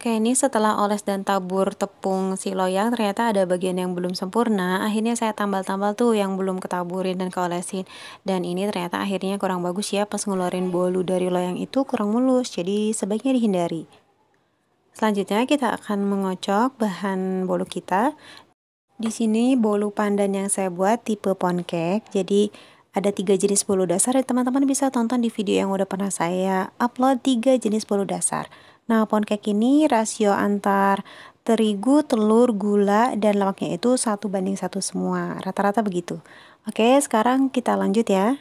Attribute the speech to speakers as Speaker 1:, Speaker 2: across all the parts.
Speaker 1: Oke, ini setelah oles dan tabur tepung si loyang, ternyata ada bagian yang belum sempurna. Akhirnya saya tambal-tambal tuh yang belum ketaburin dan keolesin. Dan ini ternyata akhirnya kurang bagus ya, pas ngeluarin bolu dari loyang itu kurang mulus, jadi sebaiknya dihindari. Selanjutnya kita akan mengocok bahan bolu kita. Di sini bolu pandan yang saya buat tipe cake, jadi ada tiga jenis bolu dasar teman-teman bisa tonton di video yang udah pernah saya upload tiga jenis bolu dasar. Nah, pancake ini rasio antar terigu, telur, gula, dan lemaknya itu satu banding satu semua. Rata-rata begitu. Oke, sekarang kita lanjut ya.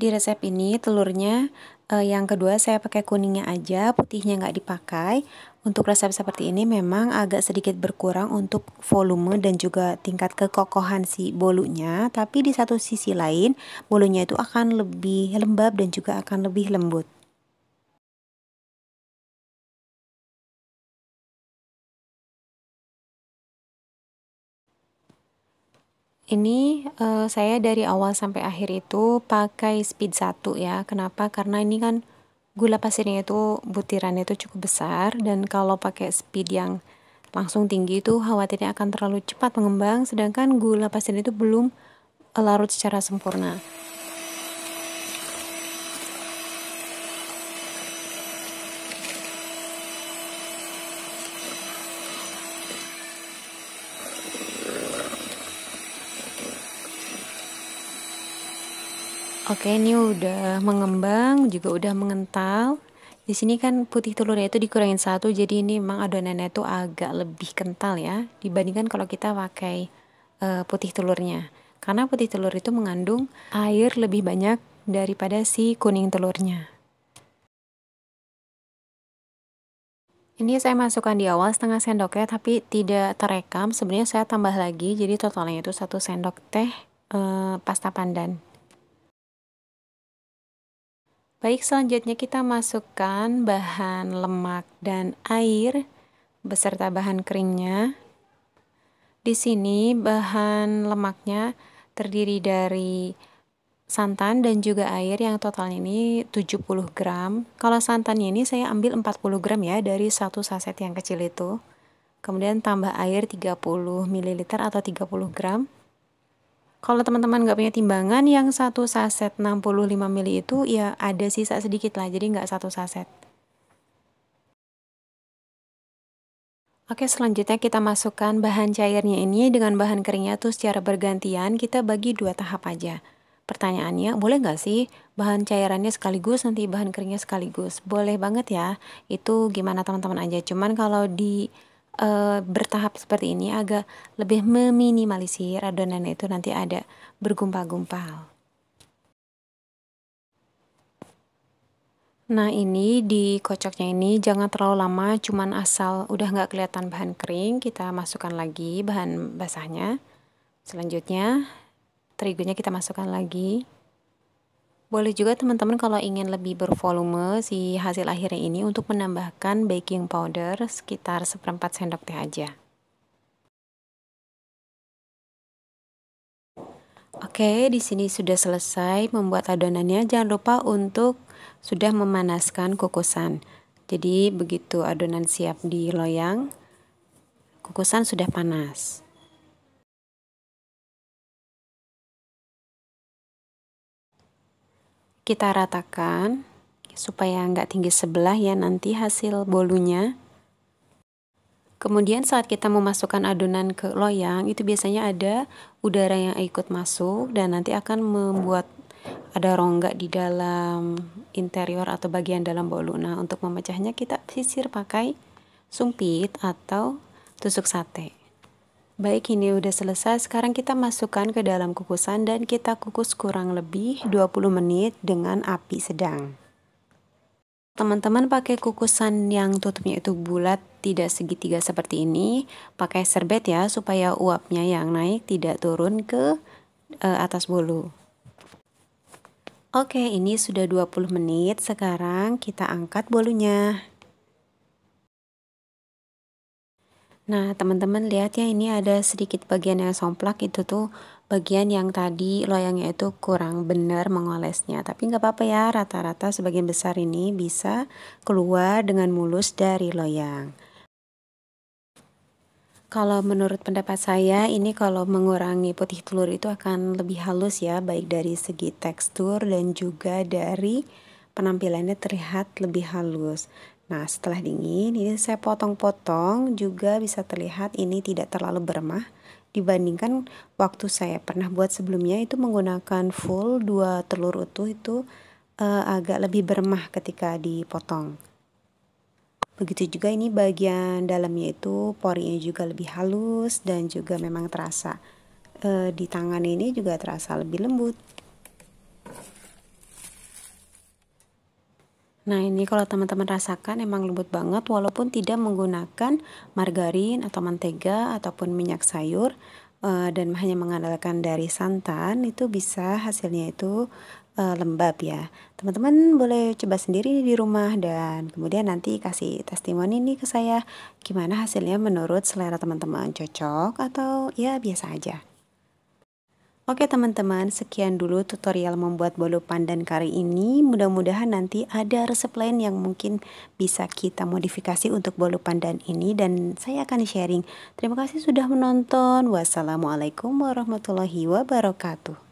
Speaker 1: Di resep ini telurnya eh, yang kedua saya pakai kuningnya aja, putihnya nggak dipakai. Untuk resep seperti ini memang agak sedikit berkurang untuk volume dan juga tingkat kekokohan si bolunya. Tapi di satu sisi lain, bolunya itu akan lebih lembab dan juga akan lebih lembut. Ini uh, saya dari awal sampai akhir itu pakai speed 1 ya. Kenapa? Karena ini kan gula pasirnya itu butirannya itu cukup besar dan kalau pakai speed yang langsung tinggi itu khawatirnya akan terlalu cepat mengembang sedangkan gula pasirnya itu belum eh, larut secara sempurna. Oke, ini udah mengembang, juga udah mengental. Di sini kan putih telurnya itu dikurangin satu, jadi ini memang adonannya itu agak lebih kental ya, dibandingkan kalau kita pakai uh, putih telurnya. Karena putih telur itu mengandung air lebih banyak daripada si kuning telurnya. Ini saya masukkan di awal setengah sendok ya, tapi tidak terekam. Sebenarnya saya tambah lagi, jadi totalnya itu satu sendok teh eh, pasta pandan. Baik, selanjutnya kita masukkan bahan lemak dan air beserta bahan keringnya. Di sini bahan lemaknya terdiri dari santan dan juga air yang totalnya ini 70 gram. Kalau santannya ini saya ambil 40 gram ya dari satu saset yang kecil itu. Kemudian tambah air 30 ml atau 30 gram. Kalau teman-teman nggak punya timbangan, yang satu saset 65 mili itu ya ada sisa sedikit lah, jadi nggak satu saset. Oke, selanjutnya kita masukkan bahan cairnya ini dengan bahan keringnya tuh secara bergantian kita bagi dua tahap aja. Pertanyaannya, boleh nggak sih bahan cairannya sekaligus nanti bahan keringnya sekaligus? Boleh banget ya, itu gimana teman-teman aja. Cuman kalau di uh, bertahap seperti ini agak lebih meminimalisir adonan itu nanti ada bergumpal-gumpal. Nah ini dikocoknya ini jangan terlalu lama cuman asal udah nggak kelihatan bahan kering kita masukkan lagi bahan basahnya selanjutnya terigunya kita masukkan lagi boleh juga teman-teman kalau ingin lebih bervolume si hasil akhirnya ini untuk menambahkan baking powder sekitar seperempat sendok teh aja. Oke, di sini sudah selesai membuat adonannya. Jangan lupa untuk sudah memanaskan kukusan. Jadi begitu adonan siap di loyang, kukusan sudah panas. kita ratakan supaya nggak tinggi sebelah ya nanti hasil bolunya. Kemudian saat kita memasukkan adonan ke loyang itu biasanya ada udara yang ikut masuk dan nanti akan membuat ada rongga di dalam interior atau bagian dalam bolu. Nah untuk memecahnya kita sisir pakai sumpit atau tusuk sate. Baik, ini udah selesai. Sekarang kita masukkan ke dalam kukusan dan kita kukus kurang lebih 20 menit dengan api sedang. Teman-teman pakai kukusan yang tutupnya itu bulat, tidak segitiga seperti ini. Pakai serbet ya, supaya uapnya yang naik tidak turun ke e, atas bolu. Oke, ini sudah 20 menit. Sekarang kita angkat bolunya. Nah, teman-teman lihat ya ini ada sedikit bagian yang somplak itu tuh bagian yang tadi loyangnya itu kurang benar mengolesnya. Tapi nggak apa-apa ya, rata-rata sebagian besar ini bisa keluar dengan mulus dari loyang. Kalau menurut pendapat saya, ini kalau mengurangi putih telur itu akan lebih halus ya, baik dari segi tekstur dan juga dari penampilannya terlihat lebih halus. Nah, setelah dingin, ini saya potong-potong juga bisa terlihat ini tidak terlalu beremah dibandingkan waktu saya pernah buat sebelumnya itu menggunakan full dua telur utuh itu uh, agak lebih beremah ketika dipotong. Begitu juga ini bagian dalamnya itu porinya juga lebih halus dan juga memang terasa uh, di tangan ini juga terasa lebih lembut. Nah ini kalau teman-teman rasakan emang lembut banget walaupun tidak menggunakan margarin atau mentega ataupun minyak sayur uh, dan hanya mengandalkan dari santan itu bisa hasilnya itu eh, lembab ya. Teman-teman boleh coba sendiri di rumah dan kemudian nanti kasih testimoni nih ke saya gimana hasilnya menurut selera teman-teman cocok atau ya biasa aja. Oke teman-teman, sekian dulu tutorial membuat bolu pandan kari ini. Mudah-mudahan nanti ada resep lain yang mungkin bisa kita modifikasi untuk bolu pandan ini dan saya akan sharing. Terima kasih sudah menonton. Wassalamualaikum warahmatullahi wabarakatuh.